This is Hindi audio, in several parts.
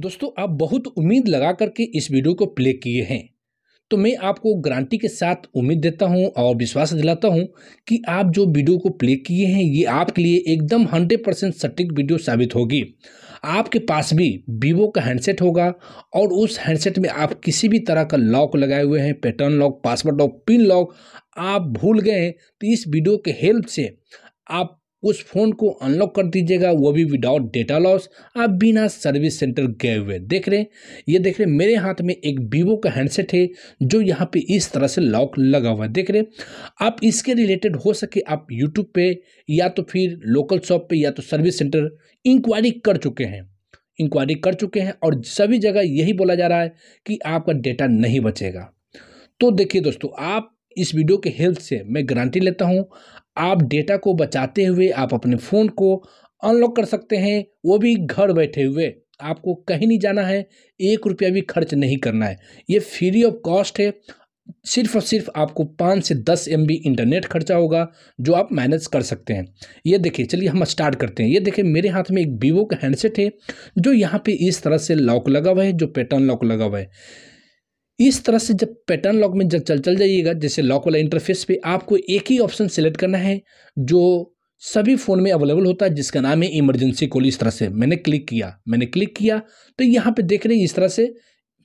दोस्तों आप बहुत उम्मीद लगा करके इस वीडियो को प्ले किए हैं तो मैं आपको गारंटी के साथ उम्मीद देता हूं और विश्वास दिलाता हूं कि आप जो वीडियो को प्ले किए हैं ये आपके लिए एकदम 100 परसेंट सटीक वीडियो साबित होगी आपके पास भी वीवो का हैंडसेट होगा और उस हैंडसेट में आप किसी भी तरह का लॉक लगाए हुए हैं pattern lock password lock pin lock आप भूल गए हैं तो इस वीडियो के हेल्प से आप उस फ़ोन को अनलॉक कर दीजिएगा वो भी विदाउट डेटा लॉस आप बिना सर्विस सेंटर गए हुए देख रहे हैं ये देख रहे मेरे हाथ में एक वीवो का हैंडसेट है जो यहाँ पे इस तरह से लॉक लगा हुआ है देख रहे आप इसके रिलेटेड हो सके आप यूट्यूब पे या तो फिर लोकल शॉप पे या तो सर्विस सेंटर इंक्वायरी कर चुके हैं इंक्वायरी कर चुके हैं और सभी जगह यही बोला जा रहा है कि आपका डेटा नहीं बचेगा तो देखिए दोस्तों आप इस वीडियो के हेल्प से मैं गारंटी लेता हूं आप डेटा को बचाते हुए आप अपने फ़ोन को अनलॉक कर सकते हैं वो भी घर बैठे हुए आपको कहीं नहीं जाना है एक रुपया भी खर्च नहीं करना है ये फ्री ऑफ कॉस्ट है सिर्फ और सिर्फ आपको पाँच से दस एम इंटरनेट खर्चा होगा जो आप मैनेज कर सकते हैं ये देखिए चलिए हम स्टार्ट करते हैं ये देखिए मेरे हाथ में एक वीवो का हैंडसेट है जो यहाँ पे इस तरह से लॉक लगा हुआ है जो पैटर्न लॉक लगा हुआ है इस तरह से जब पैटर्न लॉक में जब चल चल जाइएगा जैसे लॉक वाला इंटरफेस पे आपको एक ही ऑप्शन सेलेक्ट करना है जो सभी फ़ोन में अवेलेबल होता है जिसका नाम है इमरजेंसी कॉल इस तरह से मैंने क्लिक किया मैंने क्लिक किया तो यहाँ पे देख रहे हैं इस तरह से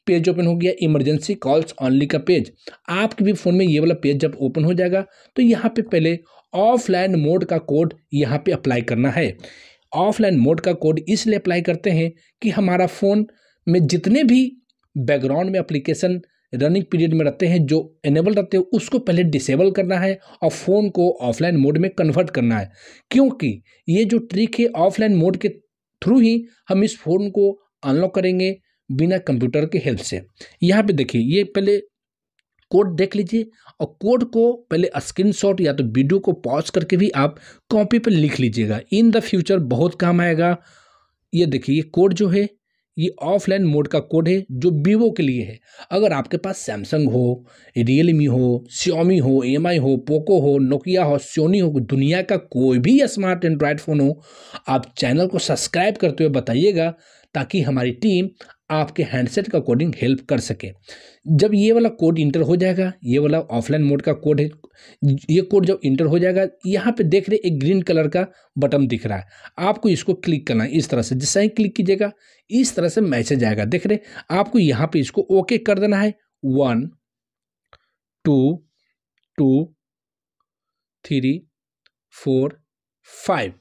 पेज ओपन हो गया इमरजेंसी कॉल्स ऑनली का पेज आपके भी फ़ोन में ये वाला पेज जब ओपन हो जाएगा तो यहाँ पर पहले ऑफलाइन मोड का कोड यहाँ पर अप्लाई करना है ऑफलाइन मोड का कोड इसलिए अप्लाई करते हैं कि हमारा फ़ोन में जितने भी बैकग्राउंड में अप्लीकेशन रनिंग पीरियड में रहते हैं जो इनेबल रहते हैं उसको पहले डिसेबल करना है और फ़ोन को ऑफलाइन मोड में कन्वर्ट करना है क्योंकि ये जो ट्रिक है ऑफलाइन मोड के थ्रू ही हम इस फ़ोन को अनलॉक करेंगे बिना कंप्यूटर के हेल्प से यहाँ पे देखिए ये पहले कोड देख लीजिए और कोड को पहले स्क्रीनशॉट या तो वीडियो को पॉज करके भी आप कॉपी पर लिख लीजिएगा इन द फ्यूचर बहुत काम आएगा ये देखिए ये कोड जो है ये ऑफलाइन मोड का कोड है जो वीवो के लिए है अगर आपके पास सैमसंग हो रियलमी हो श्योमी हो एम हो पोको हो नोकिया हो सोनी हो दुनिया का कोई भी स्मार्ट एंड्रॉयड फ़ोन हो आप चैनल को सब्सक्राइब करते हुए बताइएगा ताकि हमारी टीम आपके हैंडसेट का कोडिंग हेल्प कर सके जब ये वाला कोड इंटर हो जाएगा ये वाला ऑफलाइन मोड का कोड है ये कोड जब इंटर हो जाएगा यहाँ पे देख रहे एक ग्रीन कलर का बटन दिख रहा है आपको इसको क्लिक करना है इस तरह से जैसे ही क्लिक कीजिएगा इस तरह से मैसेज आएगा देख रहे आपको यहाँ पर इसको ओके कर देना है one two two three four five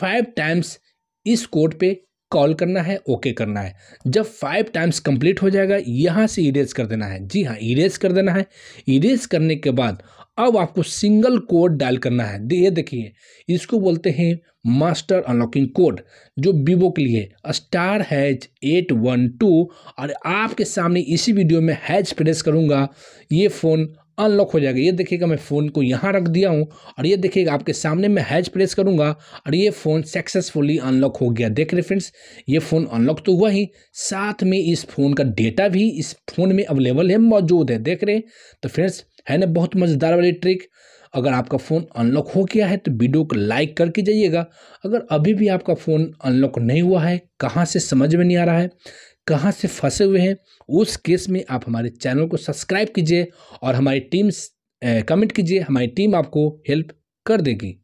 five times इस कोड पे कॉल करना है ओके करना है जब फाइव टाइम्स कंप्लीट हो जाएगा यहाँ से इरेज कर देना है जी हाँ इरेज कर देना है इरेज करने के बाद अब आपको सिंगल कोड डायल करना है ये देखिए इसको बोलते हैं मास्टर अनलॉकिंग कोड जो वीवो के लिए star hash eight one two और आपके सामने इसी वीडियो में हैज प्रेस करूँगा ये फ़ोन अनलॉक हो जाएगा ये देखिएगा मैं फ़ोन को यहाँ रख दिया हूँ और ये देखिएगा आपके सामने मैं हैज प्रेस करूँगा और ये फ़ोन सक्सेसफुली अनलॉक हो गया देख रहे फ्रेंड्स ये फ़ोन अनलॉक तो हुआ ही साथ में इस फ़ोन का डेटा भी इस फ़ोन में अवेलेबल है मौजूद है देख रहे तो फ्रेंड्स है ना बहुत मज़ेदार वाली ट्रिक अगर आपका फ़ोन अनलॉक हो गया है तो वीडियो को लाइक करके जाइएगा अगर अभी भी आपका फ़ोन अनलॉक नहीं हुआ है कहाँ से समझ में नहीं आ रहा है कहाँ से फंसे हुए हैं उस केस में आप हमारे चैनल को सब्सक्राइब कीजिए और हमारी टीम कमेंट कीजिए हमारी टीम आपको हेल्प कर देगी